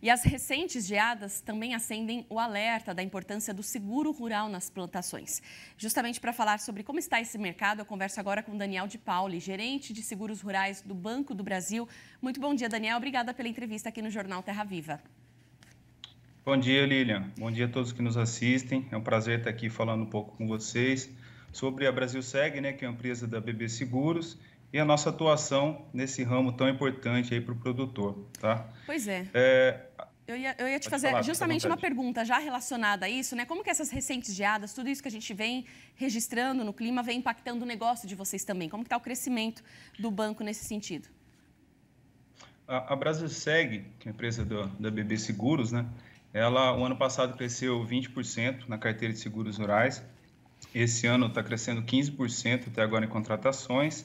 E as recentes geadas também acendem o alerta da importância do seguro rural nas plantações. Justamente para falar sobre como está esse mercado, eu converso agora com Daniel de Pauli, gerente de seguros rurais do Banco do Brasil. Muito bom dia, Daniel. Obrigada pela entrevista aqui no Jornal Terra Viva. Bom dia, Lilian. Bom dia a todos que nos assistem. É um prazer estar aqui falando um pouco com vocês sobre a Brasil Segue, né, que é uma empresa da BB Seguros e a nossa atuação nesse ramo tão importante aí para o produtor, tá? Pois é. é... Eu ia, eu ia, te fazer falar, justamente uma pergunta já relacionada a isso, né? Como que essas recentes geadas, tudo isso que a gente vem registrando no clima, vem impactando o negócio de vocês também? Como que está o crescimento do banco nesse sentido? A, a Brasilseg, que é a empresa do, da BB Seguros, né? Ela, o ano passado, cresceu 20% na carteira de seguros rurais. Esse ano está crescendo 15% até agora em contratações.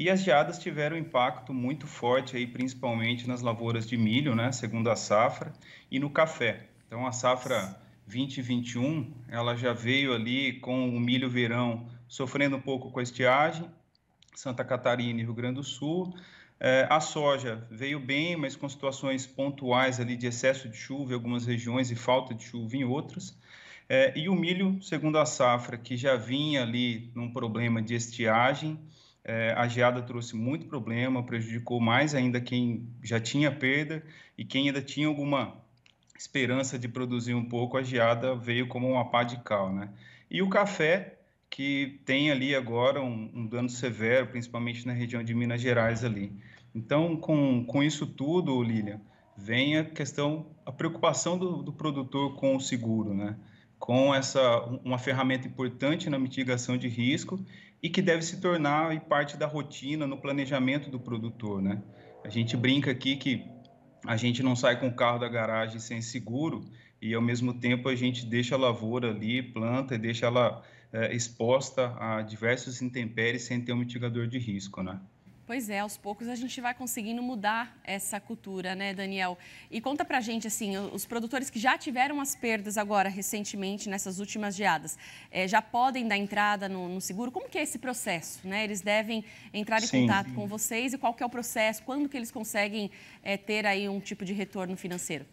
E as geadas tiveram impacto muito forte aí, principalmente nas lavouras de milho, né, segundo a safra, e no café. Então a safra 2021, ela já veio ali com o milho verão sofrendo um pouco com a estiagem, Santa Catarina e Rio Grande do Sul. É, a soja veio bem, mas com situações pontuais ali de excesso de chuva em algumas regiões e falta de chuva em outras. É, e o milho, segundo a safra, que já vinha ali num problema de estiagem, é, a geada trouxe muito problema, prejudicou mais ainda quem já tinha perda e quem ainda tinha alguma esperança de produzir um pouco, a geada veio como uma pá de cal, né? E o café, que tem ali agora um, um dano severo, principalmente na região de Minas Gerais ali. Então, com, com isso tudo, Lilian, vem a questão, a preocupação do, do produtor com o seguro, né? com essa uma ferramenta importante na mitigação de risco e que deve se tornar parte da rotina no planejamento do produtor, né? A gente brinca aqui que a gente não sai com o carro da garagem sem seguro e ao mesmo tempo a gente deixa a lavoura ali, planta e deixa ela é, exposta a diversos intempéries sem ter um mitigador de risco, né? Pois é, aos poucos a gente vai conseguindo mudar essa cultura, né, Daniel? E conta pra gente, assim, os produtores que já tiveram as perdas agora, recentemente, nessas últimas geadas, é, já podem dar entrada no, no, seguro? Como que é esse processo, né? Eles devem entrar em sim, contato sim. com vocês e qual que é o processo? Quando que eles conseguem é, ter aí um tipo de retorno financeiro?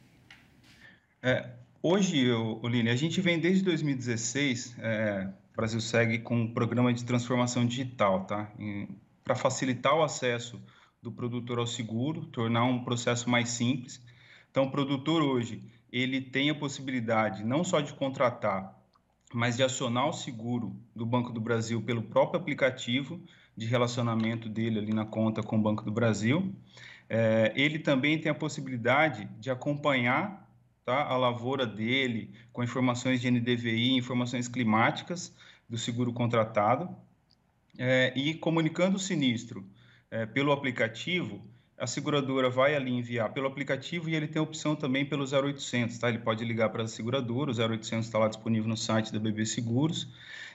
É, hoje, Oline, a gente vem desde 2016... É... Eh, o Brasil segue com um programa de transformação digital, tá? para facilitar o acesso do produtor ao seguro, tornar um processo mais simples. Então, o produtor hoje, ele tem a possibilidade não só de contratar, mas de acionar o seguro do Banco do Brasil pelo próprio aplicativo de relacionamento dele ali na conta com o Banco do Brasil. É, ele também tem a possibilidade de acompanhar tá, a lavoura dele com informações de NDVI, informações climáticas do seguro contratado é, e comunicando o sinistro é, pelo aplicativo, a seguradora vai ali enviar pelo aplicativo e ele tem opção também pelo 0800, tá? Ele pode ligar para a seguradora, o 0800 está lá disponível no site da BB Seguros,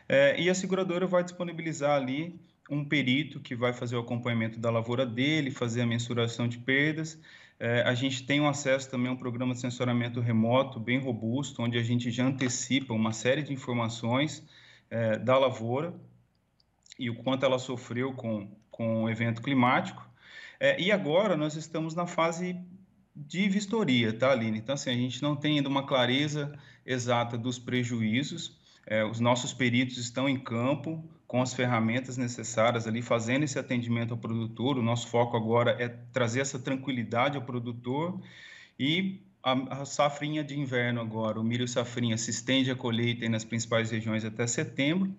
é, e a seguradora vai disponibilizar ali um perito que vai fazer o acompanhamento da lavoura dele, fazer a mensuração de perdas. É, a gente tem um acesso também a um programa de sensoramento remoto bem robusto, onde a gente já antecipa uma série de informações é, da lavoura e o quanto ela sofreu com, com o evento climático. É, e agora nós estamos na fase de vistoria, tá, Aline? Então, assim, a gente não tem ainda uma clareza exata dos prejuízos. É, os nossos peritos estão em campo com as ferramentas necessárias ali, fazendo esse atendimento ao produtor. O nosso foco agora é trazer essa tranquilidade ao produtor e a, a safrinha de inverno agora, o milho safrinha se estende a colheita nas principais regiões até setembro.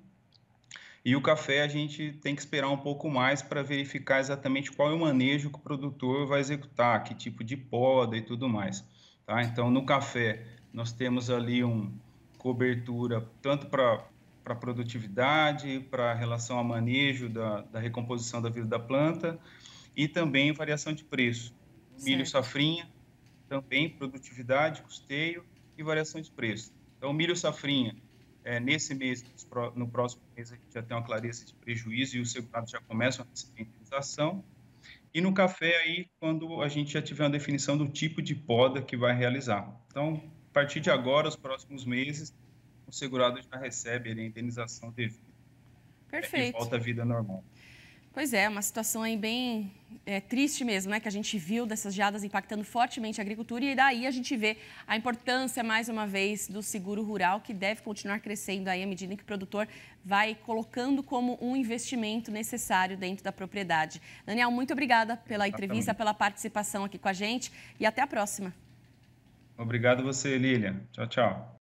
E o café a gente tem que esperar um pouco mais para verificar exatamente qual é o manejo que o produtor vai executar, que tipo de poda e tudo mais. Tá? Então, no café, nós temos ali uma cobertura tanto para para produtividade, para relação ao manejo da, da, recomposição da vida da planta e também variação de preço. Certo. Milho safrinha, também produtividade, custeio e variação de preço. Então, milho safrinha, é, nesse mês, no próximo mês, a gente já tem uma clareza de prejuízo e os segurados já começam a receber indenização. E no café, aí, quando a gente já tiver uma definição do tipo de poda que vai realizar. Então, a partir de agora, os próximos meses, o segurado já recebe a indenização devida. Perfeito. É, e volta à vida normal. Pois é, uma situação aí bem é, triste mesmo, né? Que a gente viu dessas geadas impactando fortemente a agricultura e daí a gente vê a importância, mais uma vez, do seguro rural, que deve continuar crescendo aí à medida que o produtor vai colocando como um investimento necessário dentro da propriedade. Daniel, muito obrigada pela entrevista, pela participação aqui com a gente e até a próxima. Obrigado você, Lilian. Tchau, tchau.